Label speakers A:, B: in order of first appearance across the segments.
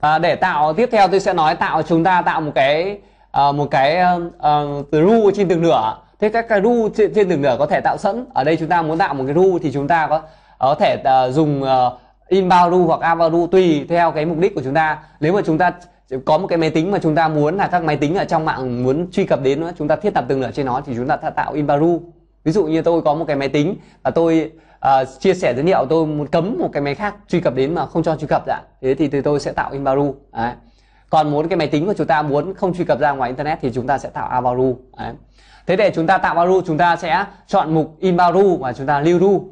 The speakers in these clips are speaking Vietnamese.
A: à, để tạo tiếp theo tôi sẽ nói tạo chúng ta tạo một cái uh, một cái uh, từ ru trên tường lửa thế các cái ru trên, trên từng nửa có thể tạo sẵn ở đây chúng ta muốn tạo một cái ru thì chúng ta có có thể uh, dùng uh, inbound ru hoặc outbound ru tùy theo cái mục đích của chúng ta nếu mà chúng ta có một cái máy tính mà chúng ta muốn là các máy tính ở trong mạng muốn truy cập đến chúng ta thiết lập tường lửa trên nó thì chúng ta tạo inbound ru ví dụ như tôi có một cái máy tính và tôi uh, chia sẻ dữ liệu tôi muốn cấm một cái máy khác truy cập đến mà không cho truy cập dạ thế thì từ tôi sẽ tạo invaru đấy. còn muốn cái máy tính của chúng ta muốn không truy cập ra ngoài internet thì chúng ta sẽ tạo avaru đấy. thế để chúng ta tạo avaru chúng ta sẽ chọn mục invaru và chúng ta lưu ru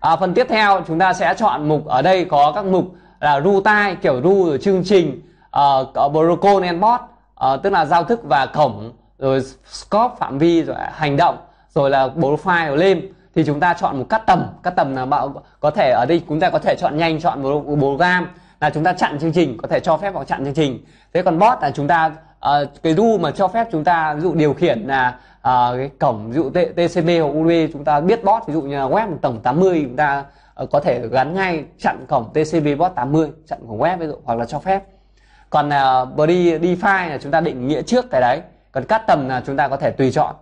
A: à, phần tiếp theo chúng ta sẽ chọn mục ở đây có các mục là ru tai kiểu ru rồi chương trình uh, protocol and bot uh, tức là giao thức và cổng rồi scope phạm vi rồi hành động rồi là bốn file của lem thì chúng ta chọn một cắt tầm cắt tầm là bạn có thể ở đây chúng ta có thể chọn nhanh chọn bốn gam là chúng ta chặn chương trình có thể cho phép hoặc chặn chương trình thế còn bot là chúng ta uh, cái ru mà cho phép chúng ta ví dụ điều khiển là uh, cái cổng ví dụ TCP hoặc USB chúng ta biết bot ví dụ như là web tổng 80 chúng ta uh, có thể gắn ngay chặn cổng TCP bot 80 chặn cổng web ví dụ hoặc là cho phép còn uh, body define là chúng ta định nghĩa trước cái đấy còn cắt tầm là chúng ta có thể tùy chọn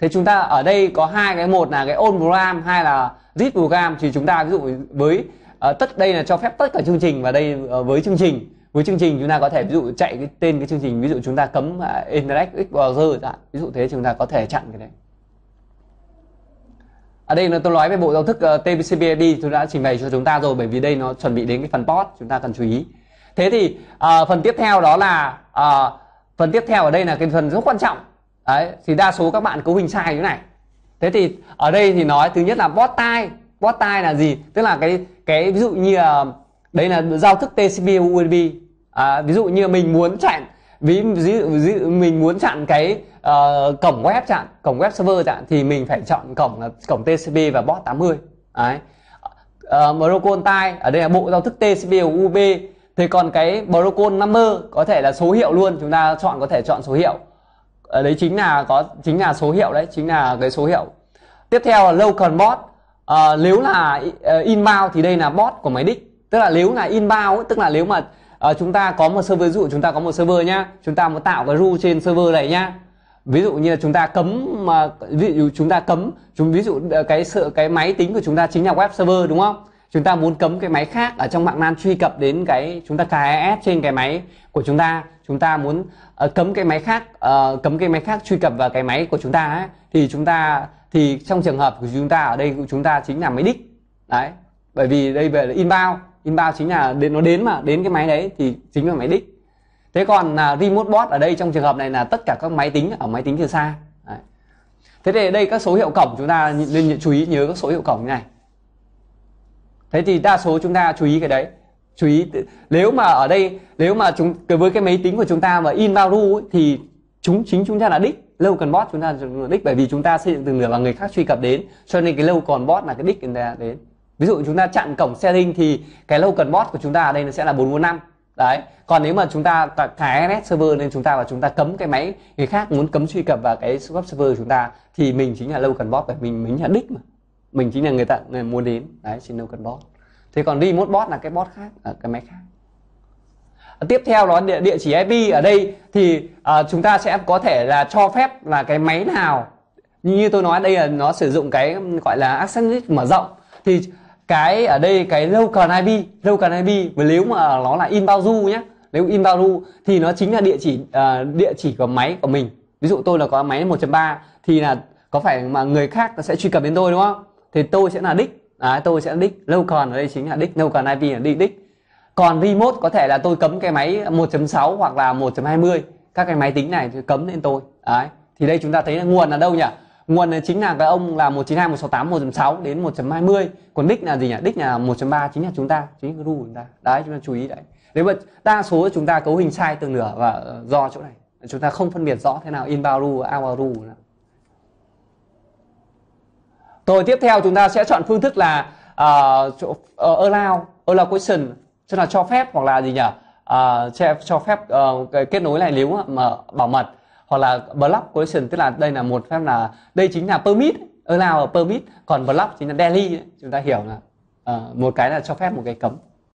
A: thế chúng ta ở đây có hai cái một là cái on program hai là read program thì chúng ta ví dụ với uh, tất đây là cho phép tất cả chương trình và đây uh, với chương trình với chương trình chúng ta có thể ví dụ chạy cái tên cái chương trình ví dụ chúng ta cấm uh, à, internet explorer dạ. ví dụ thế chúng ta có thể chặn cái đấy ở đây là tôi nói về bộ giao thức uh, ờ, tcp tôi đã trình bày cho chúng ta rồi bởi vì đây nó chuẩn bị đến cái phần post chúng ta cần chú ý thế thì uh, phần tiếp theo đó là uh, phần tiếp theo ở đây là cái phần rất quan trọng Đấy, thì đa số các bạn cấu hình sai như này thế thì ở đây thì nói thứ nhất là bót tai bót tai là gì tức là cái cái ví dụ như là, ờ, đấy là giao thức TCP USB à, ví dụ như mình muốn chặn ví, ví, ví mình muốn chặn cái uh, cổng web chặn cổng web server chặn thì mình phải chọn cổng cổng TCP và bot 80 đấy uh, ờ, protocol tai ở đây là bộ giao thức TCP UB thì còn cái protocol number có thể là số hiệu luôn chúng ta chọn có thể chọn số hiệu ở ờ, đấy chính là có chính là số hiệu đấy chính là cái số hiệu tiếp theo là local bot à, nếu là ờ, inbound thì đây là bot của máy đích tức là nếu là inbound tức là nếu mà à, chúng ta có một server ví dụ chúng ta có một server nhá chúng ta muốn tạo cái rule trên server này nhá ví dụ như là chúng ta cấm mà ví dụ chúng ta cấm chúng ví dụ cái sự cái máy tính của chúng ta chính là web server đúng không chúng ta muốn cấm cái máy khác ở trong mạng LAN truy cập đến cái chúng ta cài AS trên cái máy của chúng ta chúng ta muốn uh, cấm cái máy khác uh, cấm cái máy khác truy cập vào cái máy của chúng ta ấy, thì chúng ta thì trong trường hợp của chúng ta ở đây chúng ta chính là máy đích đấy bởi vì đây về là inbound inbound chính là đến nó đến mà đến cái máy đấy thì chính là máy đích thế còn là uh, remote bot ở đây trong trường hợp này là tất cả các máy tính ở máy tính từ xa đấy. thế thì đây các số hiệu cổng chúng ta nên chú ý nhớ các số hiệu cổng như này thế thì đa số chúng ta chú ý cái đấy chú ý nếu mà ở đây nếu mà chúng với cái máy tính của chúng ta mà in vào ru thì chúng chính chúng ta là đích lâu cần bot chúng ta là đích bởi vì chúng ta xây dựng từ lửa và người khác truy cập đến cho nên cái lâu còn bot là cái đích người ta đến ví dụ chúng ta chặn cổng setting thì cái lâu cần bot của chúng ta ở đây nó sẽ là bốn năm đấy còn nếu mà chúng ta thả ns server nên chúng ta và chúng ta cấm cái máy người khác muốn cấm truy cập vào cái web server của chúng ta thì mình chính là lâu cần bot bởi mình mình là đích mà mình chính là người ta người muốn đến đấy signal cần bot thế còn remote bot là cái bot khác ở cái máy khác à, tiếp theo đó địa, địa chỉ IP ở đây thì uh, chúng ta sẽ có thể là cho phép là cái máy nào như tôi nói đây là nó sử dụng cái gọi là access list mở rộng thì cái ở đây cái local IP local IP và nếu mà nó là inbound ru nhé nếu inbound ru thì nó chính là địa chỉ uh, địa chỉ của máy của mình ví dụ tôi là có máy 1.3 thì là có phải mà người khác sẽ truy cập đến tôi đúng không thì tôi sẽ là đích à, tôi sẽ là đích lâu còn ở đây chính là đích lâu còn IP là đi đích còn remote có thể là tôi cấm cái máy 1.6 hoặc là 1.20 các cái máy tính này thì cấm lên tôi đấy thì đây chúng ta thấy là nguồn là đâu nhỉ nguồn là chính là các ông là 192 168 1.6 đến 1.20 còn đích là gì nhỉ đích là 1.3 chính là chúng ta chính là của chúng ta đấy chúng ta chú ý đấy nếu mà đa số chúng ta cấu hình sai từ nửa và ờ, do chỗ này chúng ta không phân biệt rõ thế nào inbound và out ru rồi tiếp theo chúng ta sẽ chọn phương thức là uh, uh, allow allow question tức là cho phép hoặc là gì nhỉ uh, cho, phép uh, kết nối này nếu mà bảo mật hoặc là block question tức là đây là một phép là đây chính là permit allow permit còn block chính là delete chúng ta hiểu là uh, một cái là cho phép một cái cấm